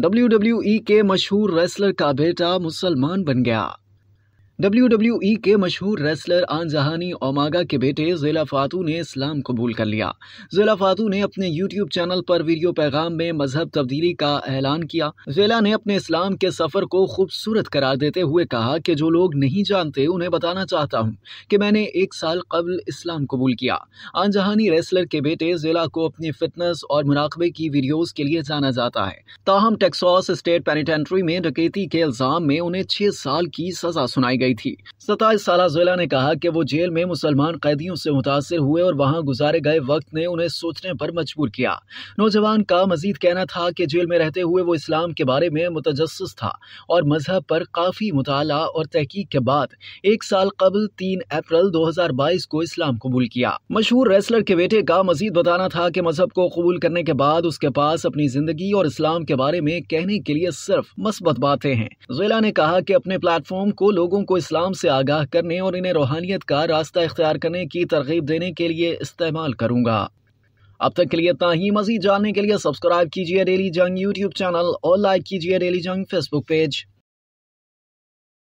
W e के मशहूर wrestler का बेटा मुसलमान बन गया डब्ल्यू e के मशहूर रेसलर आन जहानी ओमागा के बेटे जिला फातू ने इस्लाम कबूल कर लिया जिला फातू ने अपने यूट्यूब चैनल पर वीडियो पैगाम में मजहब तब्दीली का ऐलान किया जिला ने अपने इस्लाम के सफर को खूबसूरत करार देते हुए कहा कि जो लोग नहीं जानते उन्हें बताना चाहता हूँ कि मैंने एक साल कबल इस्लाम कबूल किया आन जहानी रेसलर के बेटे जिला को अपनी फिटनेस और मुराकबे की वीडियोज के लिए जाना जाता है ताहम टेक्सॉस स्टेट पेनिटेंट्री में डकैती के इल्जाम में उन्हें छह साल की सजा सुनाई गई गई थी सताईस साल जिला ने कहा कि वो जेल में मुसलमान कैदियों से मुतासर हुए और वहाँ गुजारे गए वक्त ने उन्हें सोचने पर मजबूर किया नौजवान का मजीद कहना था कि जेल में रहते हुए वो इस्लाम के बारे में मुतजस था और मजहब पर काफ़ी मुताला और तहकीक के बाद एक साल कबल तीन अप्रैल दो हजार बाईस को इस्लाम कबूल किया मशहूर रेसलर के बेटे का मजीद बताना था कि मजहब को कबूल करने के बाद उसके पास अपनी जिंदगी और इस्लाम के बारे में कहने के लिए सिर्फ मस्बत बातें हैं जिला ने कहा कि अपने प्लेटफॉर्म को लोगों को इस्लाम से आगाह करने और इन्हें रूहानियत का रास्ता इख्तियार करने की तरगीब देने के लिए इस्तेमाल करूँगा अब तक के लिए इतना ही मजीद जानने के लिए सब्सक्राइब कीजिए डेली जंग यूट्यूब चैनल और लाइक कीजिए डेली जंग फेसबुक पेज